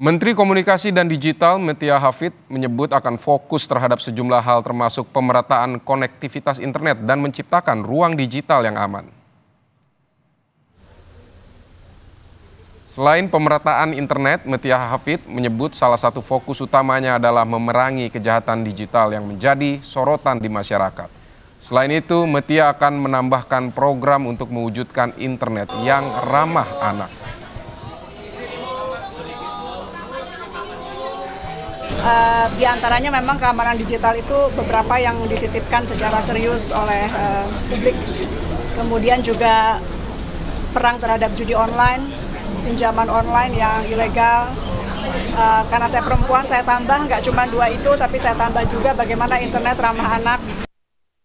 Menteri Komunikasi dan Digital Metia Hafid menyebut akan fokus terhadap sejumlah hal termasuk pemerataan konektivitas internet dan menciptakan ruang digital yang aman. Selain pemerataan internet, Metia Hafid menyebut salah satu fokus utamanya adalah memerangi kejahatan digital yang menjadi sorotan di masyarakat. Selain itu, Metia akan menambahkan program untuk mewujudkan internet yang ramah anak. uh, di antaranya memang keamanan digital itu beberapa yang dititipkan secara serius oleh uh, publik. Kemudian juga perang terhadap judi online, pinjaman online yang ilegal. Uh, karena saya perempuan, saya tambah nggak cuma dua itu, tapi saya tambah juga bagaimana internet ramah anak.